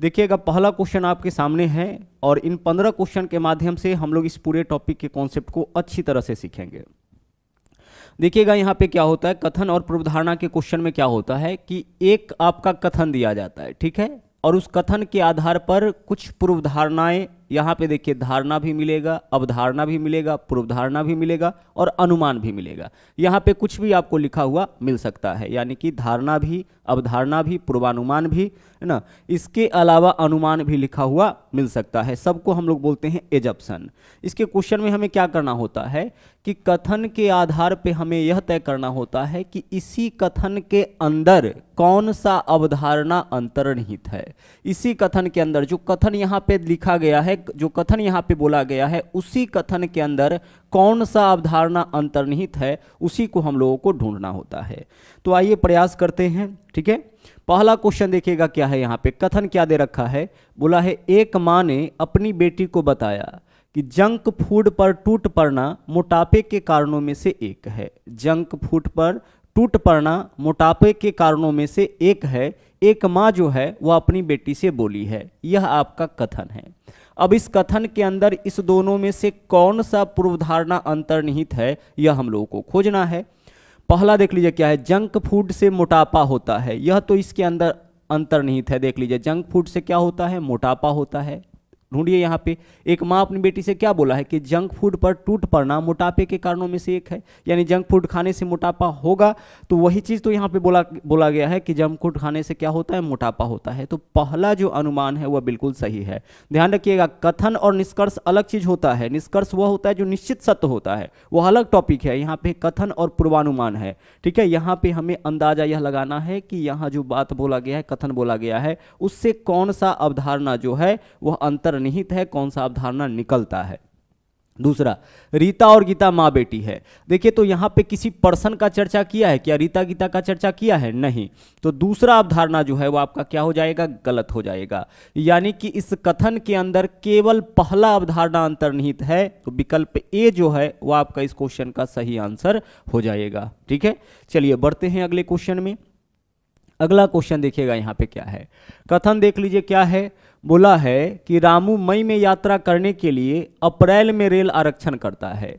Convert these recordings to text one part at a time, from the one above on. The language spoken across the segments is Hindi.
देखिएगा पहला क्वेश्चन आपके सामने है और इन पंद्रह क्वेश्चन के माध्यम से हम लोग इस पूरे टॉपिक के कॉन्सेप्ट को अच्छी तरह से सीखेंगे देखिएगा यहाँ पे क्या होता है कथन और पूर्वधारणा के क्वेश्चन में क्या होता है कि एक आपका कथन दिया जाता है ठीक है और उस कथन के आधार पर कुछ पूर्वधारणाएं यहाँ पे देखिए धारणा भी मिलेगा अवधारणा भी मिलेगा पूर्वधारणा भी मिलेगा और अनुमान भी मिलेगा यहाँ पे कुछ भी आपको लिखा हुआ मिल सकता है यानी कि धारणा भी अवधारणा भी पूर्वानुमान भी है ना इसके अलावा अनुमान भी लिखा हुआ मिल सकता है सबको हम लोग बोलते हैं एजप्सन इसके क्वेश्चन में हमें क्या करना होता है कि कथन के आधार पर हमें यह तय करना होता है कि इसी कथन के अंदर कौन सा अवधारणा अंतर्निहित है इसी कथन के अंदर जो कथन यहाँ पे लिखा गया है है जो कथन यहाँ पे बोला गया है उसी कथन के अंदर कौन सा अवधारणा अंतर्निहित है उसी को हम लोगों को ढूंढना होता है तो आइए प्रयास करते हैं ठीक है पहला क्वेश्चन देखिएगा क्या है यहाँ पे कथन क्या दे रखा है बोला है एक माँ ने अपनी बेटी को बताया कि जंक फूड पर टूट पड़ना मोटापे के कारणों में से एक है जंक फूड पर टूट पड़ना मोटापे के कारणों में से एक है एक माँ जो है वह अपनी बेटी से बोली है यह आपका कथन है अब इस कथन के अंदर इस दोनों में से कौन सा पूर्वधारणा अंतर्निहित है यह हम लोगों को खोजना है पहला देख लीजिए क्या है जंक फूड से मोटापा होता है यह तो इसके अंदर अंतर्निहित है देख लीजिए जंक फूड से क्या होता है मोटापा होता है ढूंढिए यहाँ पे एक माँ अपनी बेटी से क्या बोला है कि जंक फूड पर टूट पड़ना मोटापे के कारणों में से एक है यानी जंक फूड खाने से मोटापा होगा तो वही चीज़ तो यहाँ पे बोला बोला गया है कि जंक फूड खाने से क्या होता है मोटापा होता है तो पहला जो अनुमान है वह बिल्कुल सही है ध्यान रखिएगा कथन और निष्कर्ष अलग चीज़ होता है निष्कर्ष वह होता है जो निश्चित सत्य होता है वह अलग टॉपिक है यहाँ पे कथन और पूर्वानुमान है ठीक है यहाँ पर हमें अंदाजा यह लगाना है कि यहाँ जो बात बोला गया है कथन बोला गया है उससे कौन सा अवधारणा जो है वह अंतर अंतर्निहित है कौन सा अवधारणा निकलता है दूसरा रीता और गीता माँ बेटी है देखिए तो यहाँ पे किसी पर्सन का चर्चा किया है क्या रीता गीता का चर्चा किया है नहीं तो दूसरा अवधारणा जो है वो आपका क्या हो जाएगा गलत हो जाएगा यानी कि इस कथन के अंदर केवल पहला अवधारणा अंतर्निहित है तो विकल्प ए जो है वो आपका इस क्वेश्चन का सही आंसर हो जाएगा ठीक है चलिए बढ़ते हैं अगले क्वेश्चन में अगला क्वेश्चन देखिएगा यहाँ पे क्या है कथन देख लीजिए क्या है बोला है कि रामू मई में यात्रा करने के लिए अप्रैल में रेल आरक्षण करता है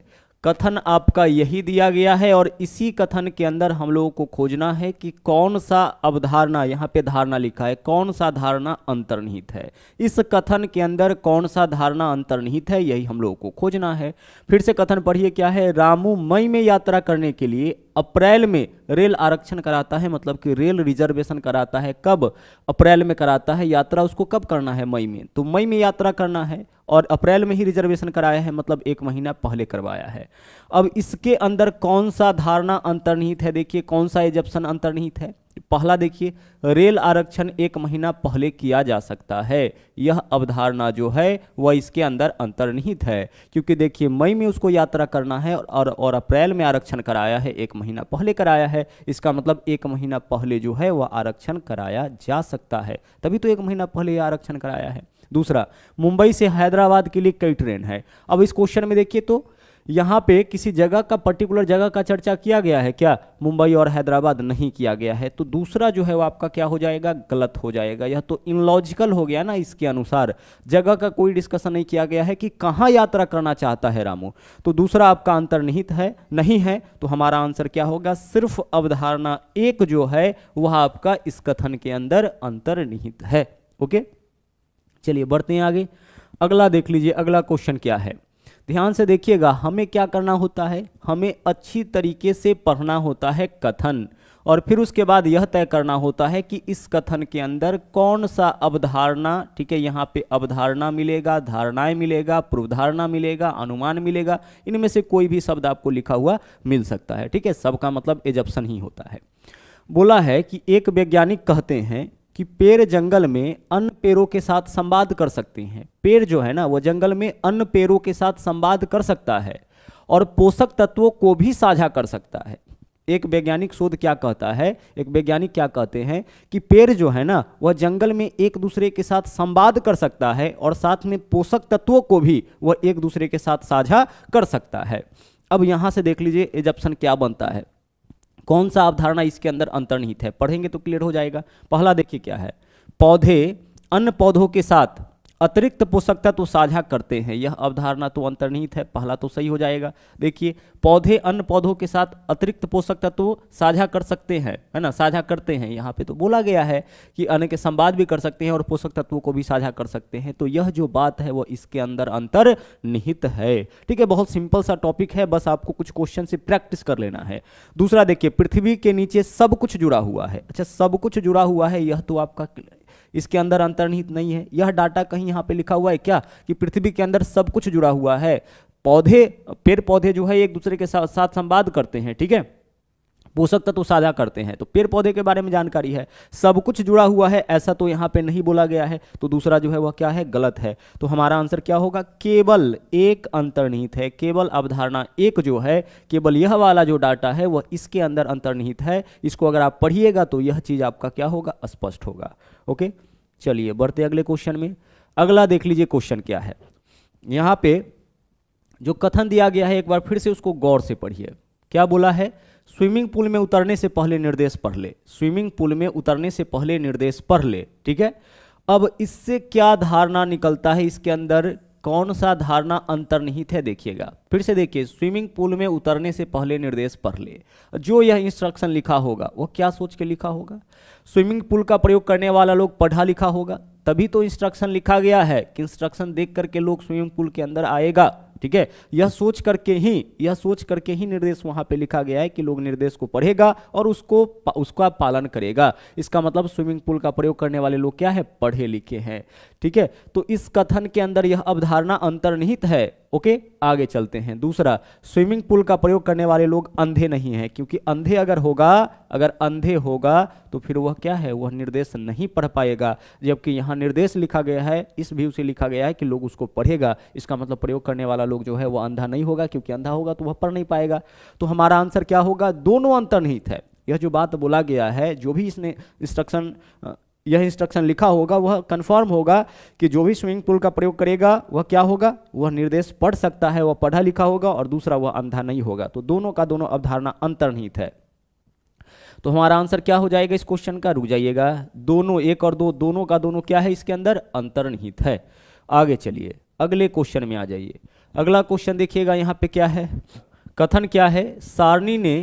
कथन आपका यही दिया गया है और इसी कथन के अंदर हम लोगों को खोजना है कि कौन सा अवधारणा यहाँ पे धारणा लिखा है कौन सा धारणा अंतर्निहित है इस कथन के अंदर कौन सा धारणा अंतर्निहित है यही हम लोगों को खोजना है फिर से कथन पढ़िए क्या है रामू मई में यात्रा करने के लिए अप्रैल में रेल आरक्षण कराता है मतलब कि रेल रिजर्वेशन कराता है कब अप्रैल में कराता है यात्रा उसको कब करना है मई में तो मई में यात्रा करना है और अप्रैल में ही रिजर्वेशन कराया है मतलब एक महीना पहले करवाया है अब इसके अंदर कौन सा धारणा अंतर्निहित है देखिए कौन सा एजप्शन अंतर्निहित है पहला देखिए रेल आरक्षण एक महीना पहले किया जा सकता है यह अवधारणा जो है वह इसके अंदर अंतर्निहित है क्योंकि देखिए मई में उसको यात्रा करना है और और अप्रैल में आरक्षण कराया है एक महीना पहले कराया है इसका मतलब एक महीना पहले जो है वह आरक्षण कराया जा सकता है तभी तो एक महीना पहले यह आरक्षण कराया है दूसरा मुंबई से हैदराबाद के लिए कई ट्रेन है अब इस क्वेश्चन में देखिए तो यहाँ पे किसी जगह का पर्टिकुलर जगह का चर्चा किया गया है क्या मुंबई और हैदराबाद नहीं किया गया है तो दूसरा जो है वो आपका क्या हो जाएगा गलत हो जाएगा यह तो इनलॉजिकल हो गया ना इसके अनुसार जगह का कोई डिस्कशन नहीं किया गया है कि कहाँ यात्रा करना चाहता है रामू तो दूसरा आपका निहित है नहीं है तो हमारा आंसर क्या होगा सिर्फ अवधारणा एक जो है वह आपका इस कथन के अंदर अंतर्निहित है ओके चलिए बढ़ते हैं आगे अगला देख लीजिए अगला क्वेश्चन क्या है ध्यान से देखिएगा हमें क्या करना होता है हमें अच्छी तरीके से पढ़ना होता है कथन और फिर उसके बाद यह तय करना होता है कि इस कथन के अंदर कौन सा अवधारणा ठीक है यहाँ पे अवधारणा मिलेगा धारणाएं मिलेगा पूर्वधारणा मिलेगा अनुमान मिलेगा इनमें से कोई भी शब्द आपको लिखा हुआ मिल सकता है ठीक है सबका मतलब एजप्शन ही होता है बोला है कि एक वैज्ञानिक कहते हैं कि पेड़ जंगल में अन्य पेड़ों के साथ संवाद कर सकते हैं पेड़ जो है ना वो जंगल में अन्य पेड़ों के साथ संवाद कर सकता है और पोषक तत्वों को भी साझा कर सकता है एक वैज्ञानिक शोध क्या कहता है एक वैज्ञानिक क्या कहते हैं कि पेड़ जो है ना वह जंगल में एक दूसरे के साथ संवाद कर सकता है और साथ में पोषक तत्वों को भी वह एक दूसरे के साथ साझा कर सकता है अब यहाँ से देख लीजिए एजप्शन क्या बनता है कौन सा अवधारणा इसके अंदर अंतर्निहित है पढ़ेंगे तो क्लियर हो जाएगा पहला देखिए क्या है पौधे अन्य पौधों के साथ अतिरिक्त पोषक तत्व तो साझा करते हैं यह अवधारणा तो अंतर्निहित है पहला तो सही हो जाएगा देखिए पौधे अन्य पौधों के साथ अतिरिक्त पोषक तत्व तो साझा कर सकते हैं है ना साझा करते हैं यहाँ पे तो बोला गया है कि अन्य के संवाद भी कर सकते हैं और पोषक तत्वों को भी साझा कर सकते हैं तो यह जो बात है वह इसके अंदर अंतर निहित है ठीक है बहुत सिंपल सा टॉपिक है बस आपको कुछ क्वेश्चन से प्रैक्टिस कर लेना है दूसरा देखिए पृथ्वी के नीचे सब कुछ जुड़ा हुआ है अच्छा सब कुछ जुड़ा हुआ है यह तो आपका इसके अंदर अंतर्निहित नहीं है यह डाटा कहीं यहाँ पे लिखा हुआ है क्या कि पृथ्वी के अंदर सब कुछ जुड़ा हुआ है पौधे पेड़ पौधे जो है एक दूसरे के साथ साथ संवाद करते हैं ठीक है पोषक तत्व तो साझा करते हैं तो पेड़ पौधे के बारे में जानकारी है सब कुछ जुड़ा हुआ है ऐसा तो यहाँ पे नहीं बोला गया है तो दूसरा जो है वह क्या है गलत है तो हमारा आंसर क्या होगा केवल एक अंतर्निहित है केवल अवधारणा एक जो है केवल यह वाला जो डाटा है वह इसके अंदर अंतर्निहित है इसको अगर आप पढ़िएगा तो यह चीज़ आपका क्या होगा स्पष्ट होगा ओके चलिए बढ़ते अगले क्वेश्चन में अगला देख लीजिए क्वेश्चन क्या है यहाँ पे जो कथन दिया गया है एक बार फिर से उसको गौर से पढ़िए क्या बोला है स्विमिंग पूल में उतरने से पहले निर्देश पढ़ ले स्विमिंग पूल में उतरने से पहले निर्देश पढ़ ले ठीक है अब इससे क्या धारणा निकलता है इसके अंदर कौन सा धारणा अंतर्निहित है देखिएगा फिर से देखिए स्विमिंग पूल में उतरने से पहले निर्देश पढ़ ले जो यह इंस्ट्रक्शन लिखा होगा वो क्या सोच के लिखा होगा स्विमिंग पूल का प्रयोग करने वाला लोग पढ़ा लिखा होगा तभी तो इंस्ट्रक्शन लिखा गया है कि इंस्ट्रक्शन देख करके लोग स्विमिंग पूल के अंदर आएगा ठीक है यह सोच करके ही यह सोच करके ही निर्देश वहां पे लिखा गया है कि लोग निर्देश को पढ़ेगा और उसको उसका पालन करेगा इसका मतलब स्विमिंग पूल का प्रयोग करने वाले लोग क्या है पढ़े लिखे हैं ठीक है तो इस कथन के अंदर यह अवधारणा अंतर्निहित है ओके आगे चलते हैं दूसरा स्विमिंग पूल का प्रयोग करने वाले लोग अंधे नहीं है क्योंकि अंधे अगर होगा अगर अंधे होगा तो फिर वह क्या है वह निर्देश नहीं पढ़ पाएगा जबकि यहाँ निर्देश लिखा गया है इस व्यू से लिखा गया है कि लोग उसको पढ़ेगा इसका मतलब प्रयोग करने वाला लोग जो है वह अंधा नहीं होगा क्योंकि अंधा होगा तो वह पढ़ नहीं पाएगा तो हमारा आंसर क्या होगा दोनों अंतर्निहित है यह जो बात बोला गया है जो भी इसने इंस्ट्रक्शन यह इंस्ट्रक्शन लिखा होगा वह कंफर्म होगा कि जो भी स्विमिंग पूल का प्रयोग करेगा वह क्या होगा वह निर्देश पढ़ सकता है वह पढ़ा लिखा होगा और दूसरा वह अंधा नहीं होगा तो दोनों का दोनों अवधारणा अंतर्निहित है तो हमारा आंसर क्या हो जाएगा इस क्वेश्चन का रुक जाइएगा दोनों एक और दो दोनों का दोनों क्या है इसके अंदर अंतर्निहित है आगे चलिए अगले क्वेश्चन में आ जाइए अगला क्वेश्चन देखिएगा यहाँ पे क्या है कथन क्या है सारणी ने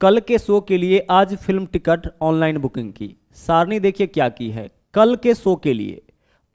कल के शो के लिए आज फिल्म टिकट ऑनलाइन बुकिंग की सारणी देखिए क्या की है कल के शो के लिए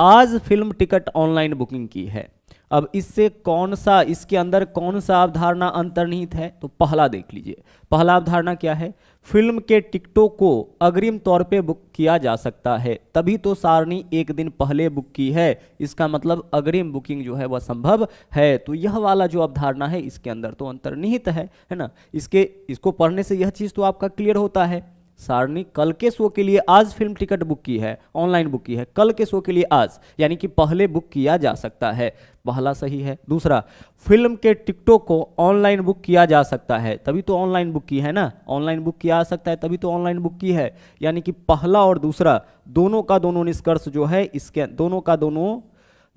आज फिल्म टिकट ऑनलाइन बुकिंग की है अब इससे कौन सा इसके अंदर कौन सा अवधारणा अंतर्निहित है तो पहला देख लीजिए पहला अवधारणा क्या है फिल्म के टिकटों को अग्रिम तौर पे बुक किया जा सकता है तभी तो सारणी एक दिन पहले बुक की है इसका मतलब अग्रिम बुकिंग जो है वह संभव है तो यह वाला जो अवधारणा है इसके अंदर तो अंतर्निहित है है ना इसके इसको पढ़ने से यह चीज़ तो आपका क्लियर होता है सारणी कल के शो के लिए आज फिल्म टिकट बुक की है ऑनलाइन बुक की है कल के शो के लिए आज यानी कि पहले बुक किया जा सकता है पहला सही है दूसरा फिल्म के टिकटों को ऑनलाइन बुक किया जा सकता है तभी तो ऑनलाइन बुक की है ना ऑनलाइन बुक किया जा सकता है तभी तो ऑनलाइन बुक की है यानी कि पहला और दूसरा दोनों का दोनों निष्कर्ष जो है इसके दोनों का दोनों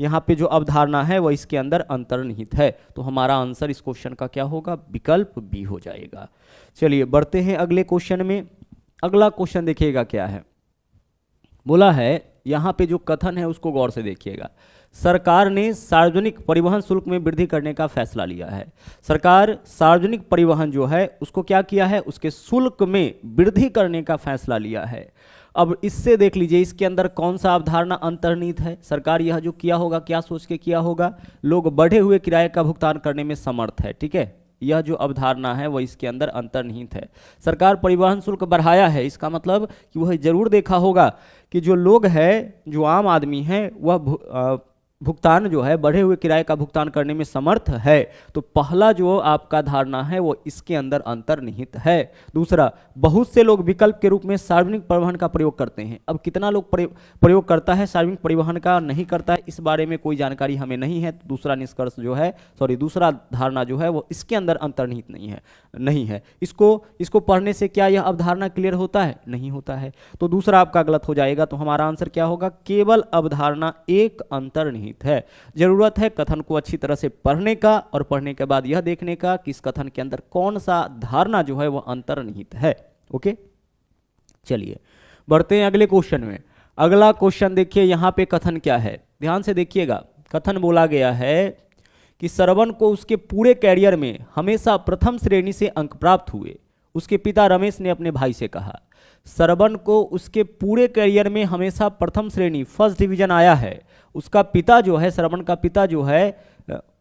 यहाँ पे जो अवधारणा है वह इसके अंदर अंतर्निहित है तो हमारा आंसर इस क्वेश्चन का क्या होगा विकल्प बी हो जाएगा चलिए बढ़ते हैं अगले क्वेश्चन में अगला क्वेश्चन देखिएगा क्या है बोला है यहाँ पे जो कथन है उसको गौर से देखिएगा सरकार ने सार्वजनिक परिवहन शुल्क में वृद्धि करने का फैसला लिया है सरकार सार्वजनिक परिवहन जो है उसको क्या किया है उसके शुल्क में वृद्धि करने का फैसला लिया है अब इससे देख लीजिए इसके अंदर कौन सा अवधारणा अंतर्निहित है सरकार यह जो किया होगा क्या सोच के किया होगा लोग बढ़े हुए किराए का भुगतान करने में समर्थ है ठीक है यह जो अवधारणा है वह इसके अंदर अंतर्निहित है सरकार परिवहन शुल्क बढ़ाया है इसका मतलब कि वह जरूर देखा होगा कि जो लोग हैं जो आम आदमी हैं वह भुगतान जो है बढ़े हुए किराए का भुगतान करने में समर्थ है तो पहला जो आपका धारणा है वो इसके अंदर अंतर्निहित है दूसरा बहुत से लोग विकल्प के रूप में सार्वजनिक परिवहन का प्रयोग करते हैं अब कितना लोग प्रयोग करता है सार्वजनिक परिवहन का नहीं करता है इस बारे में कोई जानकारी हमें नहीं है तो दूसरा निष्कर्ष जो है सॉरी दूसरा धारणा जो है वो इसके अंदर अंतर्निहित नहीं है नहीं है इसको इसको पढ़ने से क्या यह अवधारणा क्लियर होता है नहीं होता है तो दूसरा आपका गलत हो जाएगा तो हमारा आंसर क्या होगा केवल अवधारणा एक अंतर्निहित निहित है जरूरत है कथन को अच्छी तरह से पढ़ने का और पढ़ने के बाद यह देखने का कि इस कथन के अंदर कौन सा धारणा जो है वह अंतर्निहित है ओके चलिए बढ़ते हैं अगले क्वेश्चन में अगला क्वेश्चन देखिए यहाँ पे कथन क्या है ध्यान से देखिएगा कथन बोला गया है कि सरवन को उसके पूरे कैरियर में हमेशा प्रथम श्रेणी से अंक प्राप्त हुए उसके पिता रमेश ने अपने भाई से कहा सरबन को उसके पूरे करियर में हमेशा प्रथम श्रेणी फर्स्ट डिवीजन आया है उसका पिता जो है सरबन का पिता जो है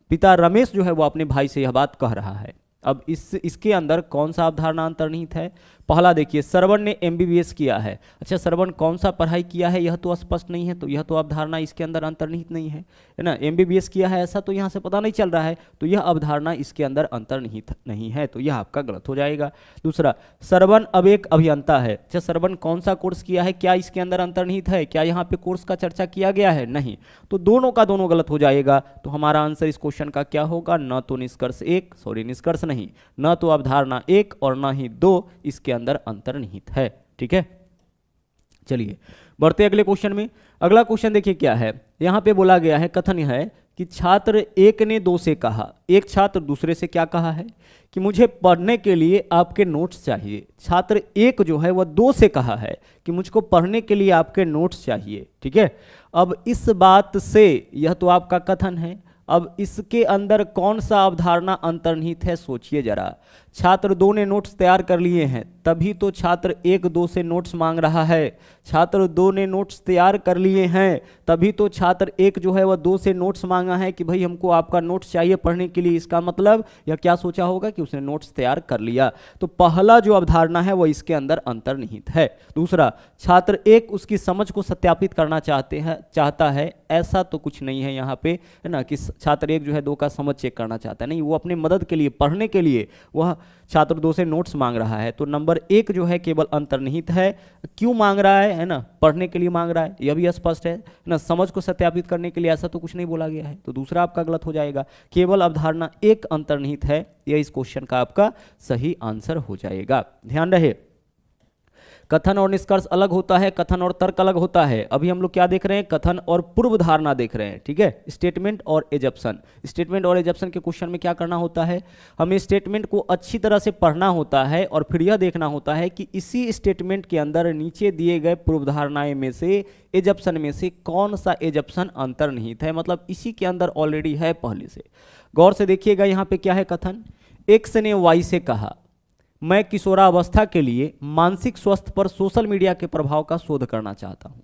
पिता रमेश जो है वो अपने भाई से यह बात कह रहा है अब इस इसके अंदर कौन सा अवधारणा अंतर्निहित है पहला देखिए सरवण ने एम किया है अच्छा सरवण कौन सा पढ़ाई किया है यह तो स्पष्ट नहीं है तो यह तो अवधारणा इसके अंदर अंतर्निहित नहीं है है ना एम किया है ऐसा तो यहाँ से पता नहीं चल रहा है तो यह अवधारणा इसके अंदर अंतर्निहित नहीं है तो यह आपका गलत हो जाएगा दूसरा सरवण अब एक अभियंता है अच्छा सरवण कौन सा कोर्स किया है क्या इसके अंदर अंतर्निहित है क्या यहाँ पे कोर्स का चर्चा किया गया है नहीं तो दोनों का दोनों गलत हो जाएगा तो हमारा आंसर इस क्वेश्चन का क्या होगा न तो निष्कर्ष एक सॉरी निष्कर्ष नहीं न तो अवधारणा एक और न ही दो इसके अंदर अंतर्निहित है ठीक है चलिए बढ़ते अगले क्वेश्चन में अगला क्वेश्चन देखिए क्या है यहाँ पे बोला गया है कथन है कि छात्र एक ने दो से कहा एक छात्र दूसरे से क्या कहा है कि मुझे पढ़ने के लिए आपके नोट्स चाहिए छात्र एक जो है वह दो से कहा है कि मुझको पढ़ने के लिए आपके नोट्स चाहिए ठीक है अब इस बात से यह तो आपका कथन है अब इसके अंदर कौन सा अवधारणा अंतर्निहित है सोचिए जरा छात्र दो ने नोट्स तैयार कर लिए हैं तभी तो छात्र एक दो से नोट्स मांग रहा है छात्र दो ने नोट्स तैयार कर लिए हैं तभी तो छात्र एक जो है वह दो से नोट्स मांगा है कि भाई हमको आपका नोट्स चाहिए पढ़ने के लिए इसका मतलब या क्या सोचा होगा कि उसने नोट्स तैयार कर लिया तो पहला जो अवधारणा है वह इसके अंदर अंतर्निहित है दूसरा छात्र एक उसकी समझ को सत्यापित करना चाहते हैं चाहता है ऐसा तो कुछ नहीं है यहाँ पे है ना कि छात्र एक जो है दो का समझ चेक करना चाहता है नहीं वो अपने मदद के लिए पढ़ने के लिए वह छात्र दो से नोट्स मांग रहा है तो नंबर एक जो है केवल अंतर्निहित है क्यों मांग रहा है है ना पढ़ने के लिए मांग रहा है यह भी स्पष्ट है ना समझ को सत्यापित करने के लिए ऐसा तो कुछ नहीं बोला गया है तो दूसरा आपका गलत हो जाएगा केवल अवधारणा एक अंतर्निहित है यह इस क्वेश्चन का आपका सही आंसर हो जाएगा ध्यान रहे कथन और निष्कर्ष अलग होता है कथन और तर्क अलग होता है अभी हम लोग क्या देख रहे हैं कथन और पूर्व धारणा देख रहे हैं ठीक है स्टेटमेंट और एजप्सन स्टेटमेंट और एजप्शन के क्वेश्चन में क्या करना होता है हमें स्टेटमेंट को अच्छी तरह से पढ़ना होता है और फिर यह देखना होता है कि इसी स्टेटमेंट के अंदर नीचे दिए गए पूर्व धारणाएं में से एजप्शन में से कौन सा एजप्शन अंतर्निहित है मतलब इसी के अंदर ऑलरेडी है पहले से गौर से देखिएगा यहाँ पे क्या है कथन एक्स ने वाई से कहा मैं किशोरावस्था के लिए मानसिक स्वास्थ्य पर सोशल मीडिया के प्रभाव का शोध करना चाहता हूं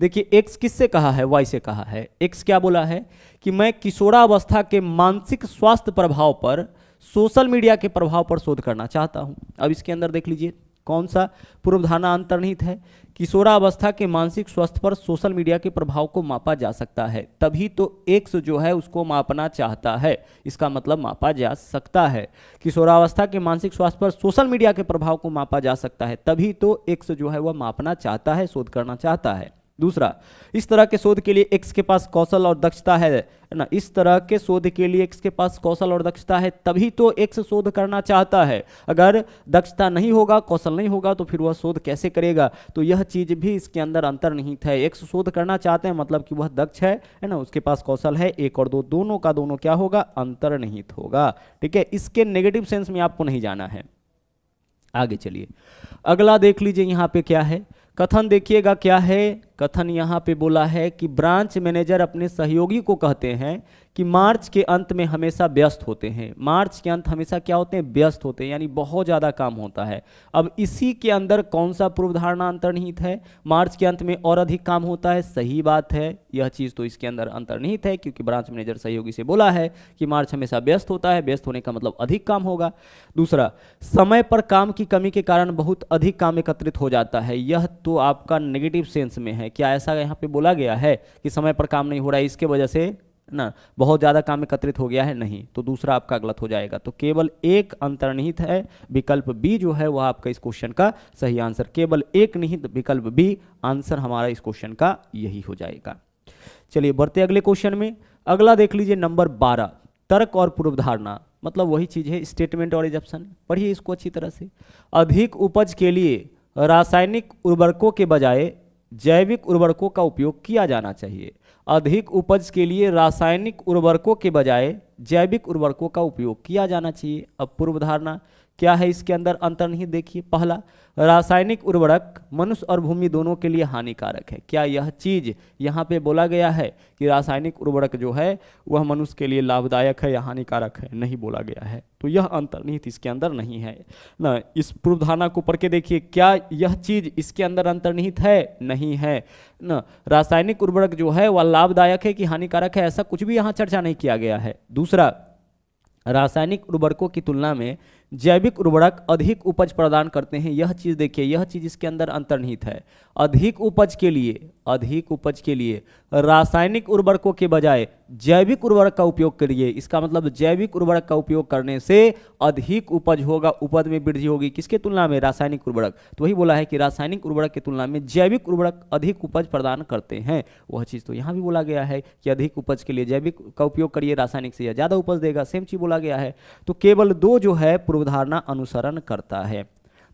देखिए एक्स किससे कहा है वाई से कहा है एक्स क्या बोला है कि मैं किशोरावस्था के मानसिक स्वास्थ्य प्रभाव पर सोशल मीडिया के प्रभाव पर शोध करना चाहता हूं अब इसके अंदर देख लीजिए कौन सा पूर्वधारणा अंतर्निहित है किशोरावस्था के मानसिक स्वास्थ्य पर सोशल मीडिया के प्रभाव को मापा जा सकता है तभी तो एक्स जो है उसको मापना चाहता है इसका मतलब मापा जा सकता है किशोरावस्था के मानसिक स्वास्थ्य पर सोशल मीडिया के प्रभाव को मापा जा सकता है तभी तो एक्स जो है वह मापना चाहता है शोध करना चाहता है दूसरा इस तरह के शोध के लिए एक्स के पास कौशल और दक्षता है ना इस तरह के शोध के लिए एक्स के पास कौशल और दक्षता है तभी तो एक्स शोध करना चाहता है अगर दक्षता नहीं होगा कौशल नहीं होगा तो फिर वह शोध कैसे करेगा तो यह चीज भी इसके अंदर अंतर्निहित है एक्स शोध करना चाहते हैं मतलब कि वह दक्ष है है ना उसके पास कौशल है एक और दो दोनों का दोनों क्या होगा अंतर्निहित होगा ठीक है इसके नेगेटिव सेंस में आपको नहीं जाना है आगे चलिए अगला देख लीजिए यहाँ पे क्या है कथन देखिएगा क्या है कथन यहाँ पे बोला है कि ब्रांच मैनेजर अपने सहयोगी को कहते हैं कि मार्च के अंत में हमेशा व्यस्त होते हैं मार्च के अंत हमेशा क्या होते हैं व्यस्त होते हैं यानी बहुत ज़्यादा काम होता है अब इसी के अंदर कौन सा पूर्वधारणा अंतर्निहित है मार्च के अंत में और अधिक काम होता है सही बात है यह चीज़ तो इसके अंदर अंतर्निहित है क्योंकि ब्रांच मैनेजर सहयोगी से बोला है कि मार्च हमेशा व्यस्त होता है व्यस्त होने का मतलब अधिक काम होगा दूसरा समय पर काम की कमी के कारण बहुत अधिक काम एकत्रित हो जाता है यह तो आपका नेगेटिव सेंस में है क्या ऐसा यहाँ पे बोला गया है कि समय पर काम नहीं हो रहा है इसके वजह से ना बहुत ज़्यादा काम एकत्रित हो गया है नहीं तो दूसरा आपका गलत हो जाएगा तो केवल एक अंतर्निहित है विकल्प बी जो है वह आपका इस क्वेश्चन का सही आंसर केवल एक निहित विकल्प बी आंसर हमारा इस क्वेश्चन का यही हो जाएगा चलिए बढ़ते अगले क्वेश्चन में अगला देख लीजिए नंबर बारह तर्क और पूर्वधारणा मतलब वही चीज़ है स्टेटमेंट और एजप्शन पढ़िए इसको अच्छी तरह से अधिक उपज के लिए रासायनिक उर्वरकों के बजाय जैविक उर्वरकों का उपयोग किया जाना चाहिए अधिक उपज के लिए रासायनिक उर्वरकों के बजाय जैविक उर्वरकों का उपयोग किया जाना चाहिए अब पूर्व धारणा क्या है इसके अंदर अंतर नहीं देखिए पहला रासायनिक उर्वरक मनुष्य और भूमि दोनों के लिए हानिकारक है क्या यह चीज़ यहाँ पे बोला गया है कि रासायनिक उर्वरक जो है वह मनुष्य के लिए लाभदायक है या हानिकारक है नहीं बोला गया है तो यह अंतर अंतर्निहित तो इसके अंदर नहीं है ना इस पूर्वधारणा को पढ़ के देखिए क्या यह चीज़ इसके अंदर अंतर्निहित है नहीं है न रासायनिक उर्वरक जो है वह लाभदायक है कि हानिकारक है ऐसा कुछ भी यहाँ चर्चा नहीं किया गया है दूसरा रासायनिक उर्वरकों की तुलना में जैविक उर्वरक अधिक उपज प्रदान करते हैं यह चीज़ देखिए यह चीज़ इसके अंदर अंतर्निहित है अधिक उपज के लिए अधिक उपज के लिए रासायनिक उर्वरकों के बजाय जैविक उर्वरक का उपयोग करिए इसका मतलब जैविक उर्वरक का उपयोग करने से अधिक उपज होगा उपज में वृद्धि होगी किसके तुलना में रासायनिक उर्वरक तो वही बोला है कि रासायनिक उर्वरक की तुलना में जैविक उर्वरक अधिक उपज प्रदान करते हैं वह चीज़ तो यहाँ भी बोला गया है कि अधिक उपज के लिए जैविक का उपयोग करिए रासायनिक से ज़्यादा उपज देगा सेम चीज़ बोला गया है तो केवल दो जो है पूर्वधारणा अनुसरण करता है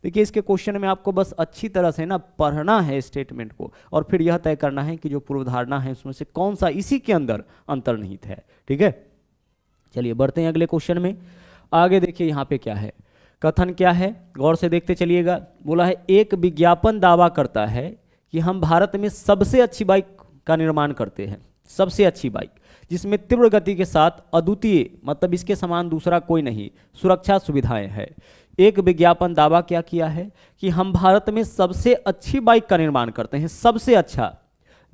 देखिए इसके क्वेश्चन में आपको बस अच्छी तरह से ना पढ़ना है स्टेटमेंट को और फिर यह तय करना है कि जो पूर्वधारणा है उसमें से कौन सा इसी के अंदर अंतर्निहित है ठीक है चलिए बढ़ते हैं अगले क्वेश्चन में आगे देखिए यहाँ पे क्या है कथन क्या है गौर से देखते चलिएगा बोला है एक विज्ञापन दावा करता है कि हम भारत में सबसे अच्छी बाइक का निर्माण करते हैं सबसे अच्छी बाइक जिसमें तीव्र गति के साथ अद्वितीय मतलब इसके समान दूसरा कोई नहीं सुरक्षा सुविधाएं हैं एक विज्ञापन दावा क्या किया है कि हम भारत में सबसे अच्छी बाइक का निर्माण करते हैं सबसे अच्छा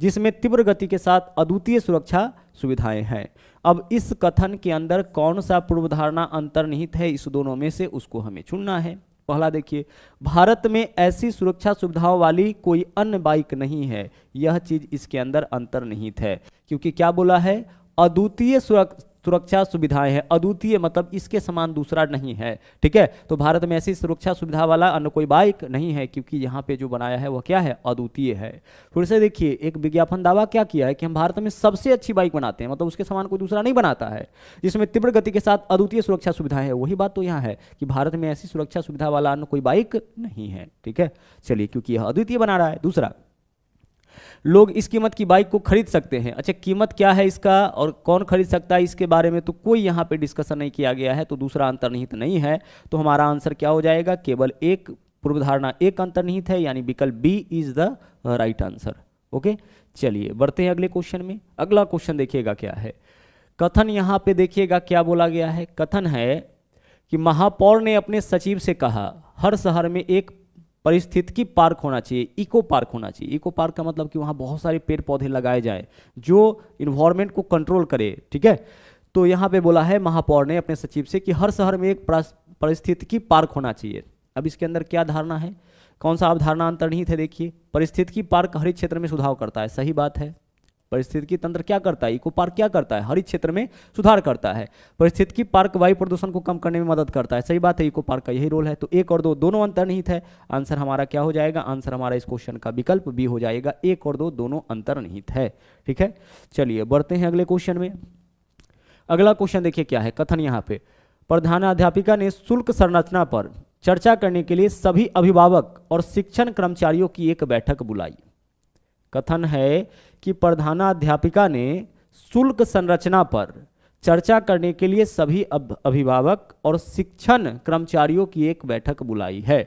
जिसमें तीव्र गति के साथ अद्वितीय सुरक्षा सुविधाएं हैं अब इस कथन के अंदर कौन सा पूर्वधारणा अंतर्निहित है इस दोनों में से उसको हमें चुनना है पहला देखिए भारत में ऐसी सुरक्षा सुविधाओं वाली कोई अन्य बाइक नहीं है यह चीज इसके अंदर अंतर्निहित है क्योंकि क्या बोला है अद्वितीय सुरक्षा सुरक्षा सुविधाएं हैं अद्वितीय मतलब इसके समान दूसरा नहीं है ठीक है तो भारत में ऐसी सुरक्षा सुविधा वाला अन्य कोई बाइक नहीं है क्योंकि यहाँ पे जो बनाया है वह क्या है अद्वितीय है फिर से देखिए एक विज्ञापन दावा क्या किया है कि हम भारत में सबसे अच्छी बाइक बनाते हैं मतलब उसके समान कोई दूसरा नहीं बनाता है जिसमें तीव्र गति के साथ अद्वितीय सुरक्षा सुविधाएं है वही बात तो यहाँ है कि भारत में ऐसी सुरक्षा सुविधा वाला अन्य कोई बाइक नहीं है ठीक है चलिए क्योंकि यह अद्वितीय बना रहा है दूसरा लोग इस कीमत की बाइक को खरीद सकते हैं अच्छा कीमत क्या है इसका और कौन खरीद सकता है इसके बारे में तो कोई यहाँ पे डिस्कशन नहीं किया गया है तो दूसरा अंतर्निहित नहीं है तो हमारा आंसर क्या हो जाएगा केवल एक पूर्वधारणा एक अंतर्निहित है यानी विकल्प B is the right answer okay चलिए बढ़ते हैं अगले क्वेश्चन में अगला क्वेश्चन देखिएगा क्या है कथन यहाँ पे देखिएगा क्या बोला गया है कथन है कि महापौर ने अपने सचिव से कहा हर शहर में एक की पार्क होना चाहिए इको पार्क होना चाहिए इको पार्क का मतलब कि वहाँ बहुत सारे पेड़ पौधे लगाए जाए जो इन्वायरमेंट को कंट्रोल करे ठीक है तो यहाँ पे बोला है महापौर ने अपने सचिव से कि हर शहर में एक की पार्क होना चाहिए अब इसके अंदर क्या धारणा है कौन सा अवधारणा नहीं है देखिए की पार्क हर क्षेत्र में सुधार करता है सही बात है परिस्थितिकी तंत्र क्या करता है इको पार्क क्या करता है हरित क्षेत्र में सुधार करता है परिस्थितिकी पार्क वायु प्रदूषण को कम करने में मदद करता है सही बात है इको पार्क का यही रोल है तो एक और दो दोनों अंतर्निहित है आंसर हमारा क्या हो जाएगा आंसर हमारा इस क्वेश्चन का विकल्प भी हो जाएगा एक और दो दोनों अंतर्निहित है ठीक है चलिए बढ़ते हैं अगले क्वेश्चन में अगला क्वेश्चन देखिए क्या है कथन यहाँ पे प्रधानाध्यापिका ने शुल्क संरचना पर चर्चा करने के लिए सभी अभिभावक और शिक्षण कर्मचारियों की एक बैठक बुलाई कथन है कि प्रधानाध्यापिका ने शुल्क संरचना पर चर्चा करने के लिए सभी अभिभावक और शिक्षण कर्मचारियों की एक बैठक बुलाई है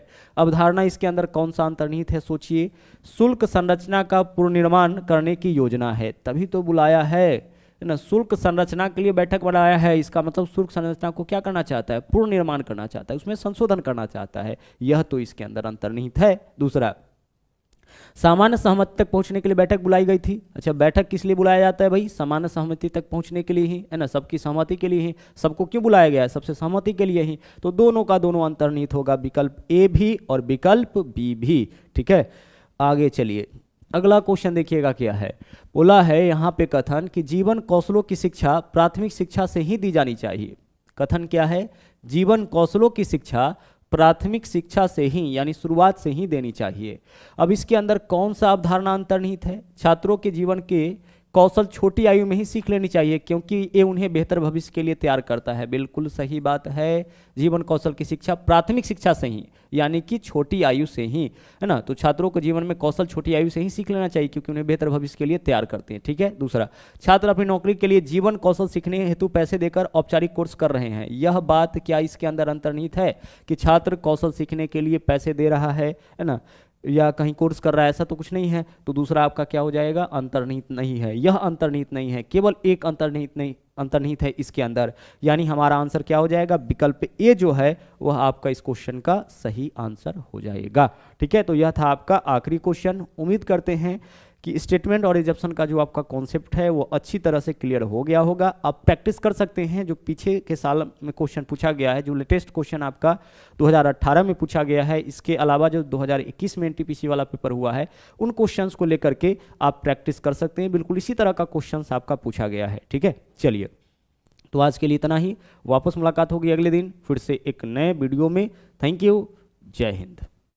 अवधारणा इसके अंदर कौन सा अंतर्निहित है सोचिए शुल्क संरचना का पुनर्निर्माण करने की योजना है तभी तो बुलाया है ना शुल्क संरचना के लिए बैठक बनाया है इसका मतलब शुल्क संरचना को क्या करना चाहता है पुनर्निर्माण करना चाहता है उसमें संशोधन करना चाहता है यह तो इसके अंदर अंतर्निहित है दूसरा सामान्य सहमति तक पहुंचने के लिए बैठक बुलाई गई थी अच्छा बैठक किस लिए बुलाया जाता है भाई सामान्य सहमति तक पहुंचने के लिए ही है ना सबकी सहमति के लिए ही सबको क्यों बुलाया गया है सबसे सहमति के लिए ही तो दोनों का दोनों अंतर्निहित होगा विकल्प ए भी और विकल्प बी भी ठीक है आगे चलिए अगला क्वेश्चन देखिएगा क्या है बोला है यहाँ पे कथन कि जीवन कौशलों की शिक्षा प्राथमिक शिक्षा से ही दी जानी चाहिए कथन क्या है जीवन कौशलों की शिक्षा प्राथमिक शिक्षा से ही यानी शुरुआत से ही देनी चाहिए अब इसके अंदर कौन सा अवधारणा अंतर्निहित है छात्रों के जीवन के कौशल छोटी आयु में ही सीख लेनी चाहिए क्योंकि ये उन्हें बेहतर भविष्य के लिए तैयार करता है बिल्कुल सही बात है जीवन कौशल की शिक्षा प्राथमिक शिक्षा से ही यानी कि छोटी आयु से ही है ना तो छात्रों को जीवन में कौशल छोटी आयु से ही सीख लेना चाहिए क्योंकि उन्हें बेहतर भविष्य के लिए तैयार करते हैं ठीक है दूसरा छात्र अपनी नौकरी के लिए जीवन कौशल सीखने हेतु पैसे देकर औपचारिक कोर्स कर रहे हैं यह बात क्या इसके अंदर अंतर्निहित है कि छात्र कौशल सीखने के लिए पैसे दे रहा है है ना या कहीं कोर्स कर रहा है ऐसा तो कुछ नहीं है तो दूसरा आपका क्या हो जाएगा अंतर्निहित नहीं है यह अंतर्निहित नहीं है केवल एक अंतर्निहित नहीं अंतर्निहित है इसके अंदर यानी हमारा आंसर क्या हो जाएगा विकल्प ए जो है वह आपका इस क्वेश्चन का सही आंसर हो जाएगा ठीक है तो यह था आपका आखिरी क्वेश्चन उम्मीद करते हैं कि स्टेटमेंट और रिजप्शन का जो आपका कॉन्सेप्ट है वो अच्छी तरह से क्लियर हो गया होगा आप प्रैक्टिस कर सकते हैं जो पीछे के साल में क्वेश्चन पूछा गया है जो लेटेस्ट क्वेश्चन आपका 2018 में पूछा गया है इसके अलावा जो 2021 में एन वाला पेपर हुआ है उन क्वेश्चंस को लेकर के आप प्रैक्टिस कर सकते हैं बिल्कुल इसी तरह का क्वेश्चन आपका पूछा गया है ठीक है चलिए तो आज के लिए इतना ही वापस मुलाकात होगी अगले दिन फिर से एक नए वीडियो में थैंक यू जय हिंद